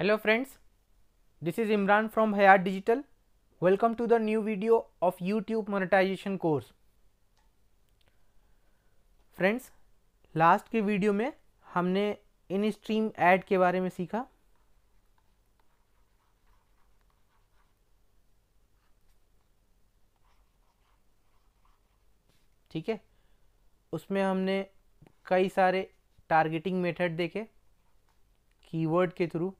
Hello friends this is Imran from Hayat digital welcome to the new video of YouTube monetization course friends last के video में हमने इन stream add के बारे में सीखा ठीक है उसमें हमने कई सारे टारगेटिंग मेथड देखे कीवर्ड के थ्रू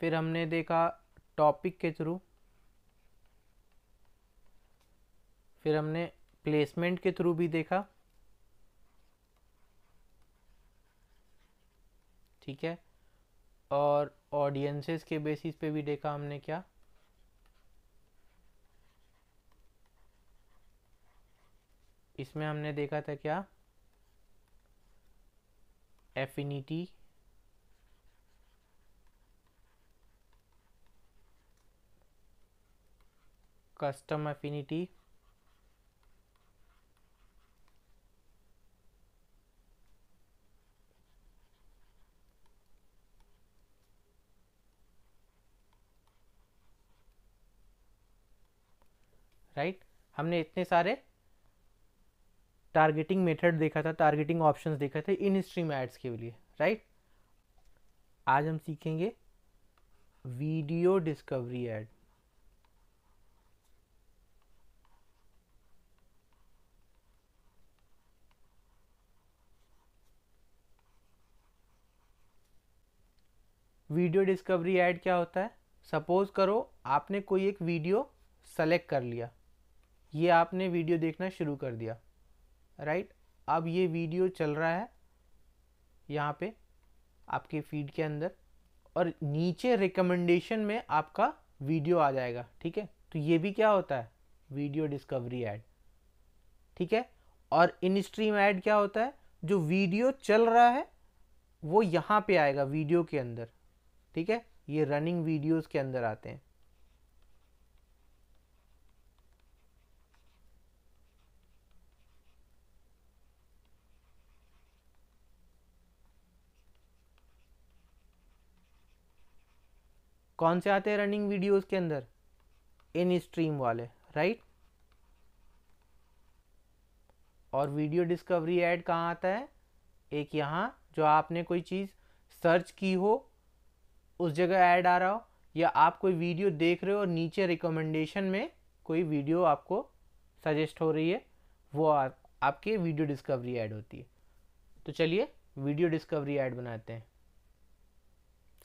फिर हमने देखा टॉपिक के थ्रू फिर हमने प्लेसमेंट के थ्रू भी देखा ठीक है और ऑडियंसेस के बेसिस पे भी देखा हमने क्या इसमें हमने देखा था क्या affinity custom affinity right right? हमने इतने सारे टारगेटिंग मेथड देखा था टारगेटिंग ऑप्शंस देखा थे इन स्ट्रीम एड्स के लिए राइट right? आज हम सीखेंगे video discovery ad video discovery ad क्या होता है सपोज करो आपने कोई एक वीडियो सेलेक्ट कर लिया ये आपने वीडियो देखना शुरू कर दिया राइट अब ये वीडियो चल रहा है यहाँ पे आपके फीड के अंदर और नीचे रिकमेंडेशन में आपका वीडियो आ जाएगा ठीक है तो ये भी क्या होता है वीडियो डिस्कवरी ऐड ठीक है और इन स्ट्रीम ऐड क्या होता है जो वीडियो चल रहा है वो यहाँ पे आएगा वीडियो के अंदर ठीक है ये रनिंग वीडियोस के अंदर आते हैं कौन से आते हैं रनिंग वीडियोस के अंदर इन स्ट्रीम वाले राइट और वीडियो डिस्कवरी ऐड कहाँ आता है एक यहाँ जो आपने कोई चीज़ सर्च की हो उस जगह ऐड आ रहा हो या आप कोई वीडियो देख रहे हो और नीचे रिकमेंडेशन में कोई वीडियो आपको सजेस्ट हो रही है वो आ, आपके वीडियो डिस्कवरी ऐड होती है तो चलिए वीडियो डिस्कवरी ऐड बनाते हैं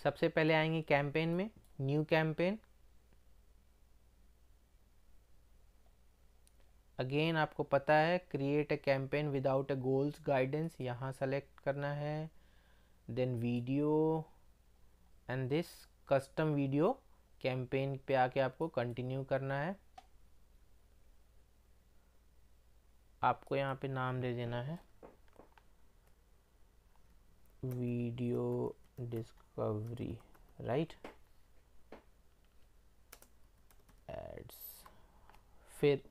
सबसे पहले आएंगे कैंपेन में न्यू कैंपेन अगेन आपको पता है create a campaign without a goals guidance यहाँ सेलेक्ट करना है then video and this custom video campaign पे आके आपको कंटिन्यू करना है आपको यहाँ पे नाम दे देना है वीडियो डिस्कवरी राइट एड्स फिर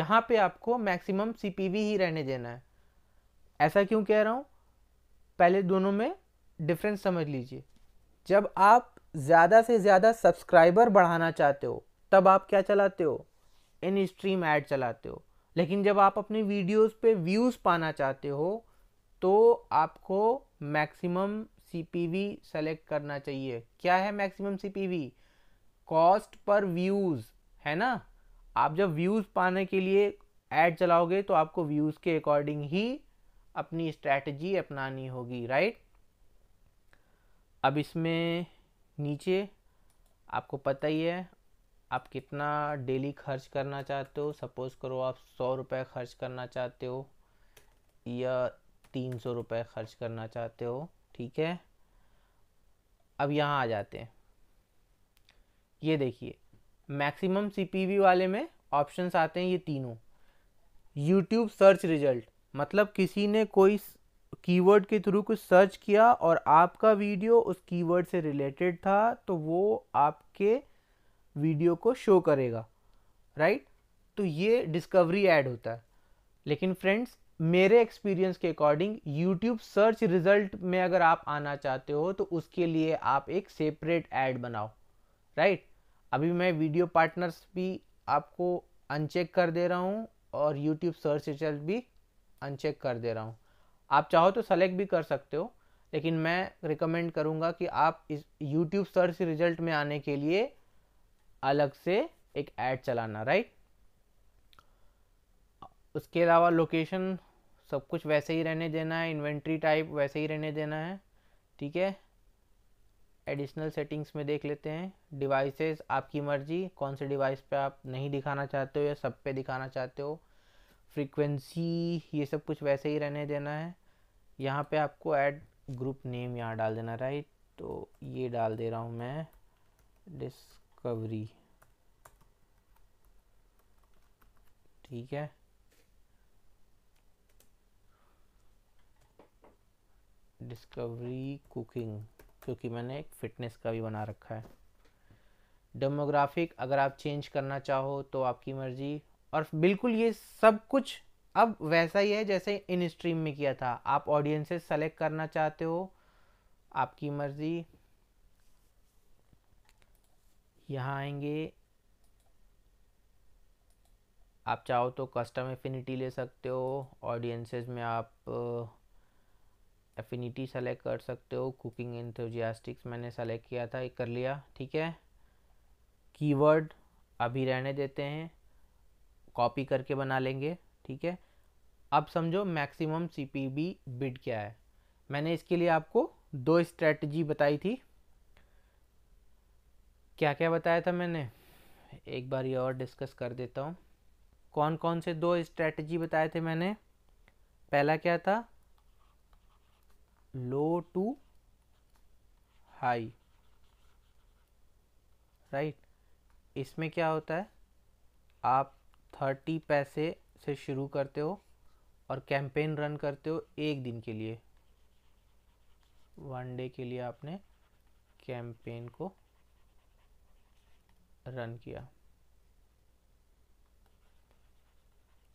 यहाँ पे आपको मैक्सिमम सीपीवी ही रहने देना है ऐसा क्यों कह रहा हूँ पहले दोनों में डिफरेंस समझ लीजिए जब आप ज़्यादा से ज़्यादा सब्सक्राइबर बढ़ाना चाहते हो तब आप क्या चलाते हो इन स्ट्रीम ऐड चलाते हो लेकिन जब आप अपनी वीडियोस पे व्यूज़ पाना चाहते हो तो आपको मैक्सिमम सीपीवी सेलेक्ट करना चाहिए क्या है maximum CPV cost per views है ना आप जब व्यूज़ पाने के लिए ऐड चलाओगे तो आपको व्यूज़ के अकॉर्डिंग ही अपनी स्ट्रैटेजी अपनानी होगी राइट अब इसमें नीचे आपको पता ही है आप कितना डेली खर्च करना चाहते हो सपोज़ करो आप सौ रुपये खर्च करना चाहते हो या तीन सौ रुपये खर्च करना चाहते हो ठीक है अब यहाँ आ जाते हैं ये देखिए मैक्सिमम सीपीवी वाले में ऑप्शंस आते हैं ये तीनों यूट्यूब सर्च रिजल्ट मतलब किसी ने कोई कीवर्ड के थ्रू कुछ सर्च किया और आपका वीडियो उस कीवर्ड से रिलेटेड था तो वो आपके वीडियो को शो करेगा राइट तो ये डिस्कवरी ऐड होता है लेकिन फ्रेंड्स मेरे एक्सपीरियंस के अकॉर्डिंग यूट्यूब सर्च रिजल्ट में अगर आप आना चाहते हो तो उसके लिए आप एक सेपरेट ऐड बनाओ राइट अभी मैं वीडियो पार्टनर्स भी आपको अनचेक कर दे रहा हूँ और यूट्यूब सर्च रिजल्ट भी अनचेक कर दे रहा हूँ आप चाहो तो सेलेक्ट भी कर सकते हो लेकिन मैं रिकमेंड करूँगा कि आप इस यूट्यूब सर्च रिजल्ट में आने के लिए अलग से एक ऐड चलाना राइट उसके अलावा लोकेशन सब कुछ वैसे ही रहने देना है इन्वेंट्री टाइप वैसे ही रहने देना है ठीक है एडिशनल सेटिंग्स में देख लेते हैं डिवाइसेस आपकी मर्जी कौन से डिवाइस पे आप नहीं दिखाना चाहते हो या सब पे दिखाना चाहते हो फ्रीक्वेंसी ये सब कुछ वैसे ही रहने देना है यहाँ पे आपको ऐड ग्रुप नेम यहाँ डाल देना राइट तो ये डाल दे रहा हूँ मैं डिस्कवरी ठीक है डिस्कवरी कुकिंग क्योंकि मैंने एक फ़िटनेस का भी बना रखा है डेमोग्राफिक अगर आप चेंज करना चाहो तो आपकी मर्ज़ी और बिल्कुल ये सब कुछ अब वैसा ही है जैसे इन स्ट्रीम में किया था आप ऑडियंसेस सेलेक्ट करना चाहते हो आपकी मर्ज़ी यहाँ आएंगे आप चाहो तो कस्टम एफिनिटी ले सकते हो ऑडियंसेस में आप एफिनिटी uh, सेलेक्ट कर सकते हो कुकिंग इंथोजियास्टिक्स मैंने सेलेक्ट किया था एक कर लिया ठीक है कीवर्ड अभी रहने देते हैं कॉपी करके बना लेंगे ठीक है अब समझो मैक्सिमम सीपीबी बिड क्या है मैंने इसके लिए आपको दो स्ट्रेटजी बताई थी क्या क्या बताया था मैंने एक बार ये और डिस्कस कर देता हूँ कौन कौन से दो स्ट्रेटजी बताए थे मैंने पहला क्या था लो टू हाई राइट इसमें क्या होता है आप थर्टी पैसे से शुरू करते हो और कैंपेन रन करते हो एक दिन के लिए वन डे के लिए आपने कैंपेन को रन किया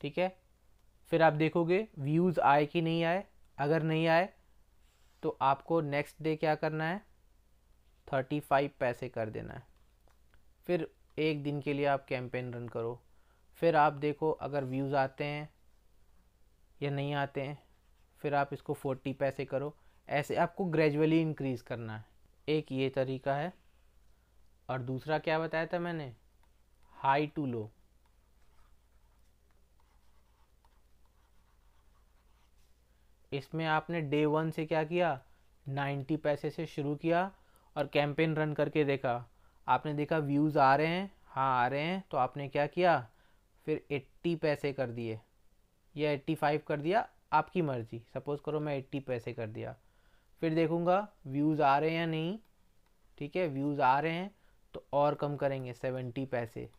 ठीक है फिर आप देखोगे व्यूज़ आए कि नहीं आए अगर नहीं आए तो आपको नेक्स्ट डे क्या करना है थर्टी फाइव पैसे कर देना है फिर एक दिन के लिए आप कैंपेन रन करो फिर आप देखो अगर व्यूज़ आते हैं या नहीं आते हैं फिर आप इसको फोर्टी पैसे करो ऐसे आपको ग्रेजुअली इंक्रीज़ करना है एक ये तरीका है और दूसरा क्या बताया था मैंने हाई टू लो इसमें आपने डे वन से क्या किया नाइन्टी पैसे से शुरू किया और कैंपेन रन करके देखा आपने देखा व्यूज़ आ रहे हैं हाँ आ रहे हैं तो आपने क्या किया फिर एट्टी पैसे कर दिए या एट्टी फाइव कर दिया आपकी मर्ज़ी सपोज़ करो मैं एट्टी पैसे कर दिया फिर देखूंगा व्यूज़ आ रहे हैं या नहीं ठीक है व्यूज़ आ रहे हैं तो और कम करेंगे सेवेंटी पैसे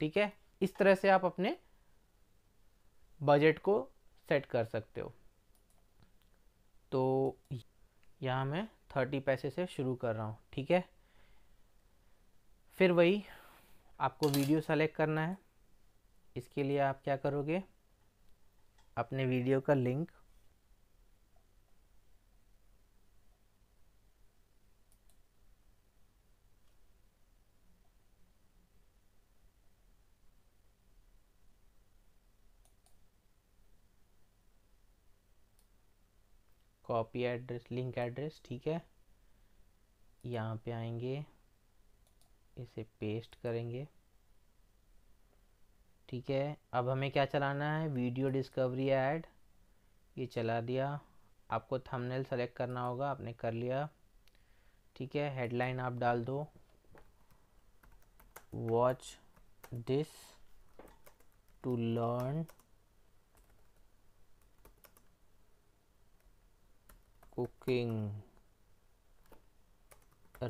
ठीक है इस तरह से आप अपने बजट को सेट कर सकते हो तो यहाँ मैं थर्टी पैसे से शुरू कर रहा हूँ ठीक है फिर वही आपको वीडियो सेलेक्ट करना है इसके लिए आप क्या करोगे अपने वीडियो का link copy address link address ठीक है यहाँ पे आएंगे इसे पेस्ट करेंगे ठीक है अब हमें क्या चलाना है वीडियो डिस्कवरी ऐड ये चला दिया आपको थंबनेल सेलेक्ट करना होगा आपने कर लिया ठीक है हेडलाइन आप डाल दो watch this to learn cooking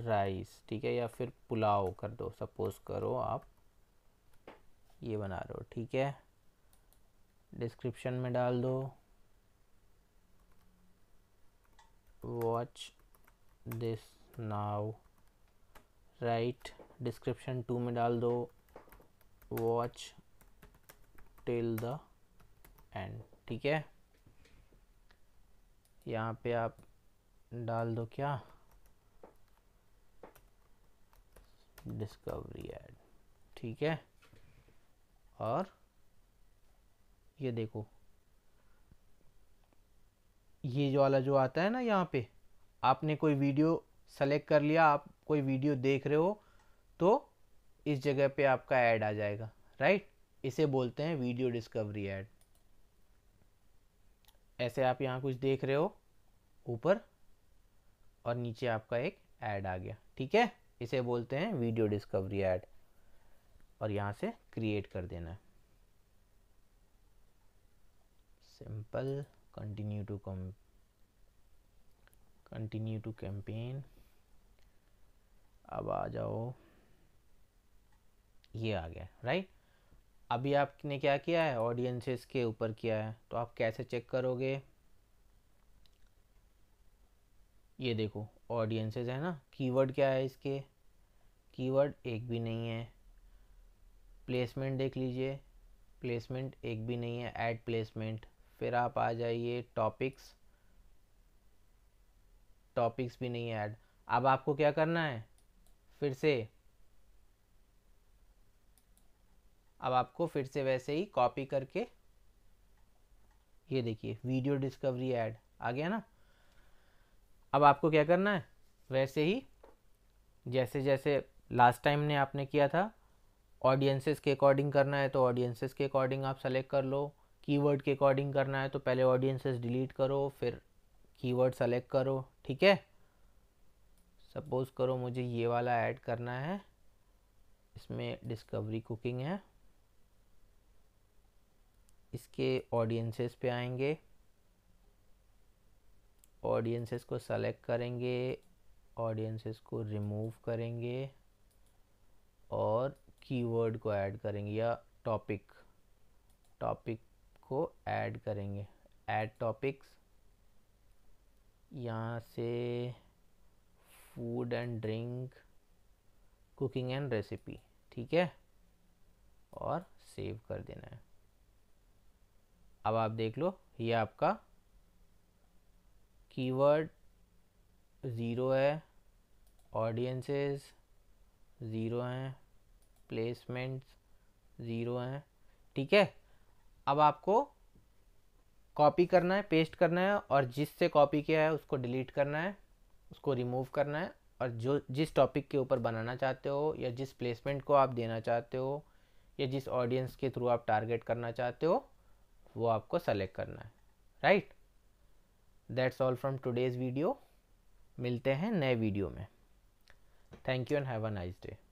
rice ठीक है या फिर पुलाव कर दो सपोज करो आप ये बना दो ठीक है डिस्क्रिप्शन में डाल दो watch this now right description two में डाल दो वॉच टिल द एंड ठीक है यहाँ पे आप डाल दो क्या डिस्कवरी एड ठीक है और ये देखो ये जो वाला जो आता है ना यहाँ पे आपने कोई वीडियो सेलेक्ट कर लिया आप कोई वीडियो देख रहे हो तो इस जगह पे आपका ऐड आ जाएगा राइट इसे बोलते हैं वीडियो डिस्कवरी ऐड ऐसे आप यहाँ कुछ देख रहे हो ऊपर और नीचे आपका एक ऐड आ गया ठीक है इसे बोलते हैं वीडियो डिस्कवरी ऐड और यहाँ से क्रिएट कर देना है simple continue to come continue to campaign अब आ जाओ ये आ गया राइट अभी आपने क्या किया है ऑडियंसेस के ऊपर किया है तो आप कैसे चेक करोगे ये देखो ऑडियंसेस है ना कीवर्ड क्या है इसके कीवर्ड एक भी नहीं है प्लेसमेंट देख लीजिए प्लेसमेंट एक भी नहीं है ऐड प्लेसमेंट फिर आप आ जाइए टॉपिक्स टॉपिक्स भी नहीं है ऐड अब आपको क्या करना है फिर से अब आपको फिर से वैसे ही कॉपी करके ये देखिए वीडियो डिस्कवरी ऐड आ गया ना अब आपको क्या करना है वैसे ही जैसे जैसे लास्ट टाइम ने आपने किया था ऑडियंसेस के अकॉर्डिंग करना है तो ऑडियंसेस के अकॉर्डिंग आप सेलेक्ट कर लो कीवर्ड के अकॉर्डिंग करना है तो पहले ऑडियंसेस डिलीट करो फिर कीवर्ड सेलेक्ट करो ठीक है सपोज़ करो मुझे ये वाला ऐड करना है इसमें डिस्कवरी कुकिंग है इसके ऑडियंसेस पे आएंगे ऑडियंसेस को सेलेक्ट करेंगे ऑडियंसेस को रिमूव करेंगे और कीवर्ड को ऐड करेंगे या टॉपिक टॉपिक को ऐड करेंगे ऐड टॉपिक्स यहाँ से food and drink cooking and recipe ठीक है और सेव कर देना है अब आप देख लो ये आपका कीवर्ड ज़ीरो है ऑडियंसेस ज़ीरो हैं प्लेसमेंट्स ज़ीरो हैं ठीक है अब आपको कॉपी करना है पेस्ट करना है और जिससे कॉपी किया है उसको डिलीट करना है उसको रिमूव करना है और जो जिस टॉपिक के ऊपर बनाना चाहते हो या जिस प्लेसमेंट को आप देना चाहते हो या जिस ऑडियंस के थ्रू आप टारगेट करना चाहते हो वो आपको सेलेक्ट करना है right that's all from today's video मिलते हैं नए वीडियो में thank you and have a nice day